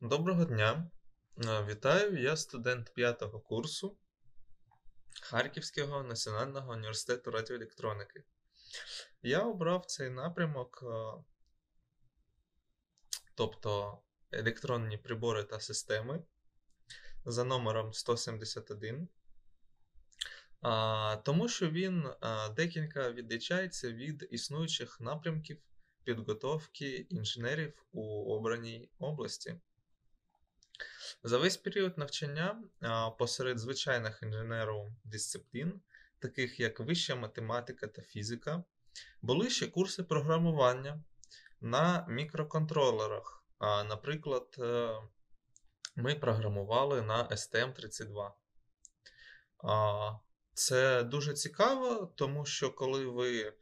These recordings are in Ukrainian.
Доброго дня! Е, вітаю! Я студент 5 курсу Харківського національного університету радіоелектроніки. Я обрав цей напрямок, е, тобто електронні прибори та системи за номером 171, тому що він е, декілька відлічається від існуючих напрямків підготовки інженерів у обраній області. За весь період навчання посеред звичайних інженеру дисциплін, таких як вища математика та фізика, були ще курси програмування на мікроконтролерах. Наприклад, е, ми програмували на STM32. Це дуже цікаво, тому що коли ви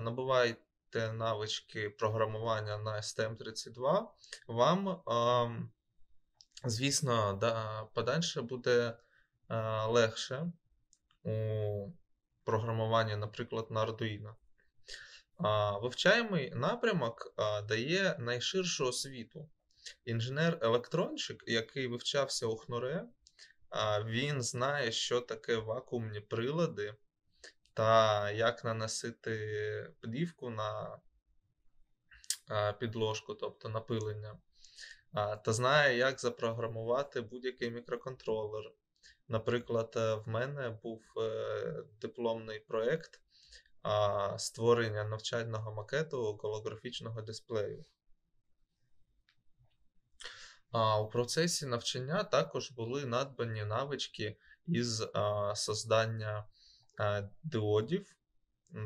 набуваєте навички програмування на STM32, вам Звісно, да, подальше буде е, легше у програмуванні, наприклад, на Arduino. А, Вивчаємий напрямок а, дає найширшу освіту. Інженер-електронщик, який вивчався у хнуре, а, він знає, що таке вакуумні прилади та як наносити плівку на підложку, тобто напилення та знає, як запрограмувати будь-який мікроконтролер. Наприклад, е, в мене був е, дипломний проєкт створення навчального макету голографічного дисплею. А у процесі навчання також були надбані навички із создання е, диодів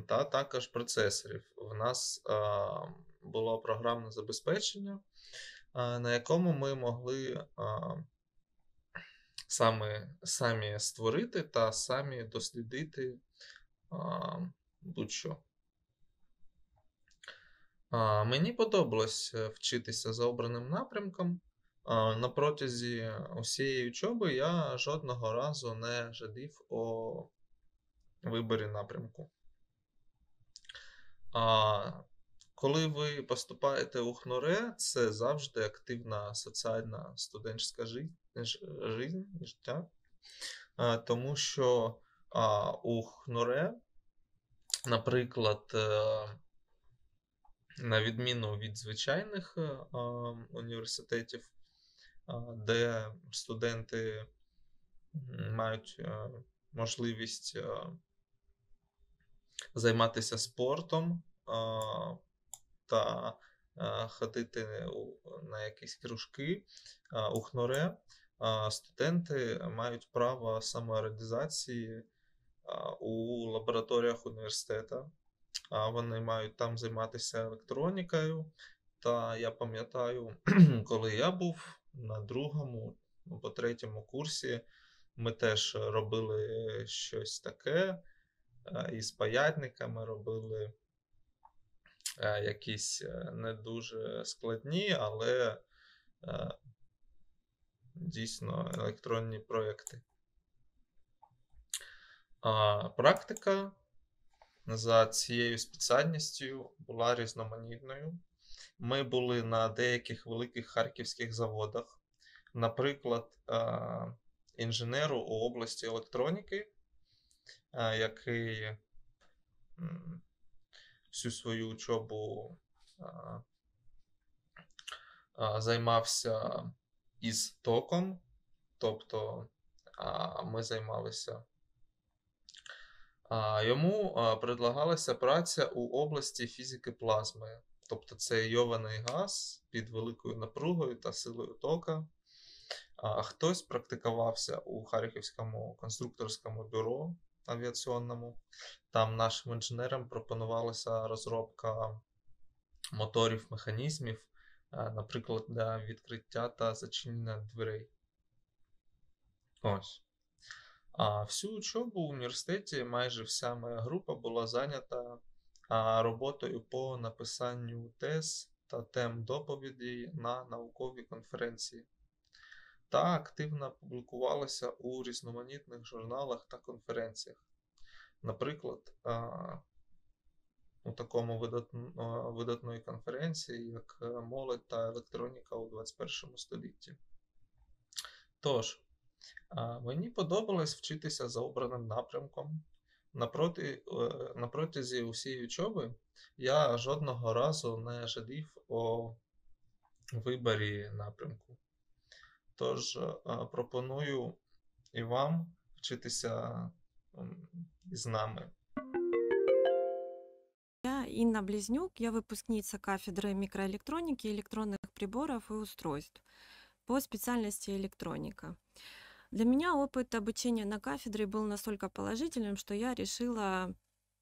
та також процесорів. В нас було програмне забезпечення, на якому ми могли саме, самі створити та самі дослідити будь-що. Мені подобалось е, вчитися за обраним напрямком. На протязі усієї учоби я жодного разу не жадів о виборі напрямку. Коли ви поступаєте у хноре, це завжди активна соціальна студентська життя, життя, тому що у хноре, наприклад, е, на відміну від звичайних е, університетів, де студенти мають е, можливість займатися спортом та е, ходити на якісь кружки е, у хноре, студенти мають право самореалізації е, у лабораторіях університету. Вони мають там займатися електронікою. Та я пам'ятаю, коли я був на другому або третьому курсі, ми теж робили щось таке. Із паятниками робили Е, якісь е, не дуже складні, але е, дійсно електронні проєкти. А Практика за цією спеціальністю була різноманітною. Ми були на деяких великих харківських заводах, наприклад, інженеру у області електроніки, який всю свою учобу а, а, займався із током, тобто а, ми займалися. А, йому а, предлагалася праця у області фізики плазми, тобто це йований газ під великою напругою та силою тока. А, хтось практикувався у Харківському конструкторському бюро авіаційному. Там нашим інженерам пропонувалася розробка моторів, механізмів, е, наприклад, для відкриття та зачинення дверей. Ось. А всю учебу в університеті майже вся моя група була зайнята роботою по написанню тез та тем доповіді на науковій конференції та активно публікувалася у різноманітних журналах та конференціях. Наприклад, у такому видатно, видатної конференції, як е, молодь та електроніка у 21 столітті. Тож, мені подобалось вчитися за обраним напрямком. Напроти, е, на протязі усієї учоби я жодного разу не жалів о виборі напрямку. Тож а, пропоную і вам вчитися з нами. Я Инна Близнюк, я выпускница кафедры микроэлектроники, электронных приборов и устройств по специальности электроника. Для меня опыт обучения на кафедре был настолько положительным, что я решила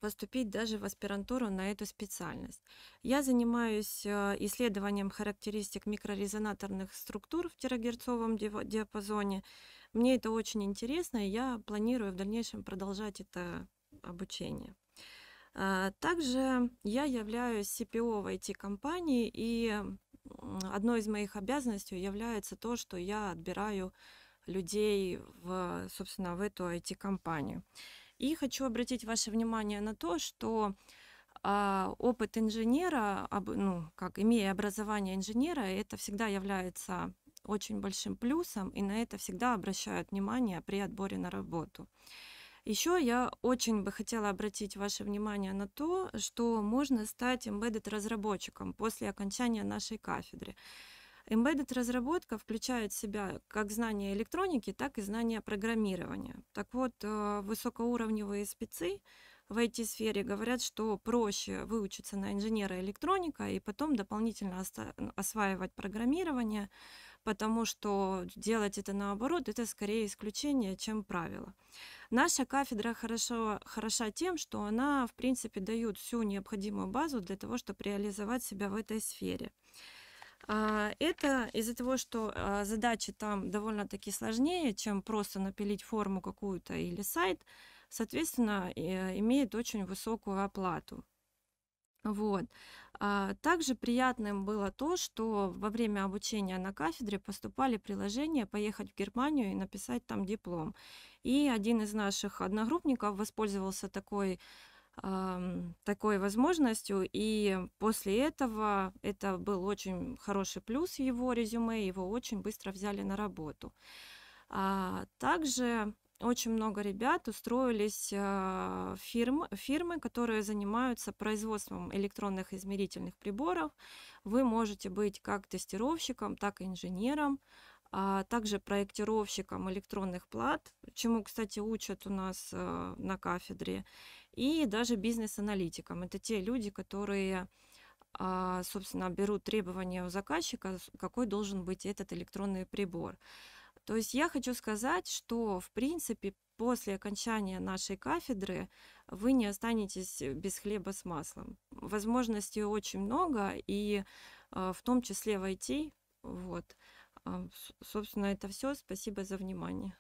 поступить даже в аспирантуру на эту специальность. Я занимаюсь э, исследованием характеристик микрорезонаторных структур в терагерцовом диапазоне. Мне это очень интересно, и я планирую в дальнейшем продолжать это обучение. А, также я являюсь CPO в IT-компании, и одной из моих обязанностей является то, что я отбираю людей в, собственно, в эту IT-компанию. И хочу обратить ваше внимание на то, что а, опыт инженера, ну, как имея образование инженера, это всегда является очень большим плюсом, и на это всегда обращают внимание при отборе на работу. Еще я очень бы хотела обратить ваше внимание на то, что можно стать embedded разработчиком после окончания нашей кафедры. Embedded разработка включает в себя как знания электроники, так и знания программирования. Так вот, э, высокоуровневые спецы в IT-сфере говорят, что проще выучиться на инженера электроника и потом дополнительно осваивать программирование, потому что делать это наоборот, это скорее исключение, чем правило. Наша кафедра хорошо, хороша тем, что она, в принципе, дает всю необходимую базу для того, чтобы реализовать себя в этой сфере. А, это из-за того, что а, задачи там довольно-таки сложнее, чем просто напилить форму какую-то или сайт, соответственно, э, имеет очень высокую оплату. Вот. А, также приятным было то, что во время обучения на кафедре поступали приложения поехать в Германию и написать там диплом. И один из наших одногруппников воспользовался такой такой возможностью. И после этого это был очень хороший плюс в его резюме, его очень быстро взяли на работу. А также очень много ребят устроились а, фирм, фирмы, которые занимаются производством электронных измерительных приборов. Вы можете быть как тестировщиком, так и инженером, а также проектировщиком электронных плат, чему, кстати, учат у нас а, на кафедре и даже бизнес-аналитикам. Это те люди, которые а, собственно, берут требования у заказчика, какой должен быть этот электронный прибор. То есть я хочу сказать, что, в принципе, после окончания нашей кафедры вы не останетесь э, без хлеба с маслом. Возможностей очень много, и а, в том числе войти. Вот. А, собственно, это все. Спасибо за внимание.